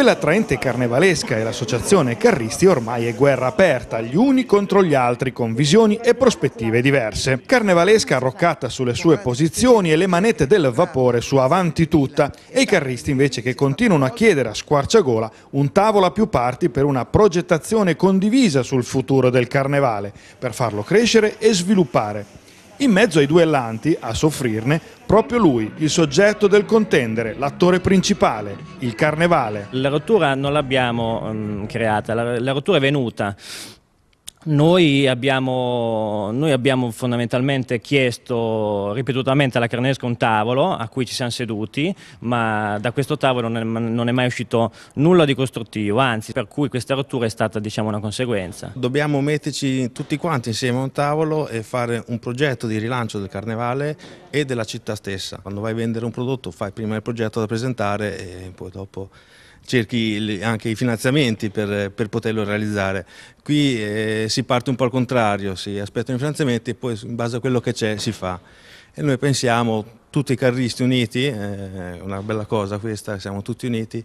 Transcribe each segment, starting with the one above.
Quella attraente carnevalesca e l'associazione Carristi ormai è guerra aperta, gli uni contro gli altri, con visioni e prospettive diverse. Carnevalesca arroccata sulle sue posizioni e le manette del vapore su avanti tutta e i carristi invece che continuano a chiedere a squarciagola un tavolo a più parti per una progettazione condivisa sul futuro del carnevale, per farlo crescere e sviluppare. In mezzo ai duellanti, a soffrirne, proprio lui, il soggetto del contendere, l'attore principale, il carnevale. La rottura non l'abbiamo um, creata, la, la rottura è venuta. Noi abbiamo, noi abbiamo, fondamentalmente chiesto ripetutamente alla Carnesca un tavolo a cui ci siamo seduti, ma da questo tavolo non è, non è mai uscito nulla di costruttivo, anzi per cui questa rottura è stata diciamo, una conseguenza. Dobbiamo metterci tutti quanti insieme a un tavolo e fare un progetto di rilancio del carnevale e della città stessa. Quando vai a vendere un prodotto fai prima il progetto da presentare e poi dopo cerchi anche i finanziamenti per, per poterlo realizzare. Qui eh, si parte un po' al contrario, si aspettano i finanziamenti e poi in base a quello che c'è si fa. E noi pensiamo, tutti i carristi uniti, eh, è eh, una bella cosa questa, siamo tutti uniti,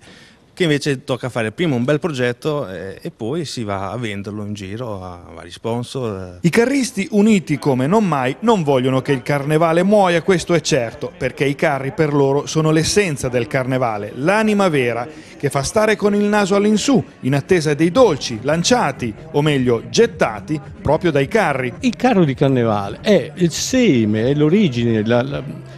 che invece tocca fare prima un bel progetto eh, e poi si va a venderlo in giro a vari sponsor. I carristi uniti come non mai non vogliono che il carnevale muoia, questo è certo, perché i carri per loro sono l'essenza del carnevale, l'anima vera, che fa stare con il naso all'insù, in attesa dei dolci, lanciati, o meglio gettati, proprio dai carri. Il carro di carnevale è il seme, è l'origine, la... la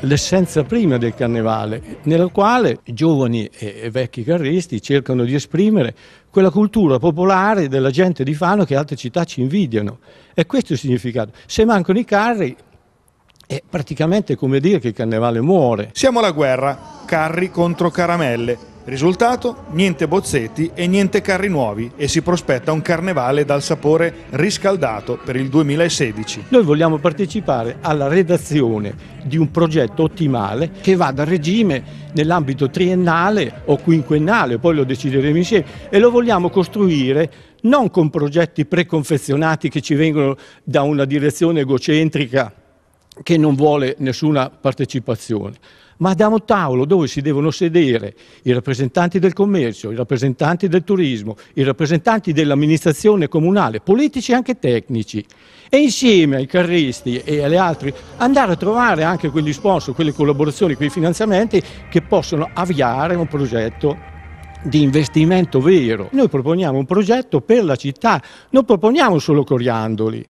l'essenza prima del carnevale, nella quale giovani e vecchi carristi cercano di esprimere quella cultura popolare della gente di Fano che altre città ci invidiano. E questo è il significato. Se mancano i carri, è praticamente come dire che il carnevale muore. Siamo alla guerra, carri contro caramelle. Risultato? Niente bozzetti e niente carri nuovi e si prospetta un carnevale dal sapore riscaldato per il 2016. Noi vogliamo partecipare alla redazione di un progetto ottimale che vada a regime nell'ambito triennale o quinquennale, poi lo decideremo insieme, e lo vogliamo costruire non con progetti preconfezionati che ci vengono da una direzione egocentrica che non vuole nessuna partecipazione, ma da un tavolo dove si devono sedere i rappresentanti del commercio, i rappresentanti del turismo, i rappresentanti dell'amministrazione comunale, politici e anche tecnici, e insieme ai carristi e alle altre andare a trovare anche quegli sponsor, quelle collaborazioni, quei finanziamenti che possono avviare un progetto di investimento vero. Noi proponiamo un progetto per la città, non proponiamo solo coriandoli.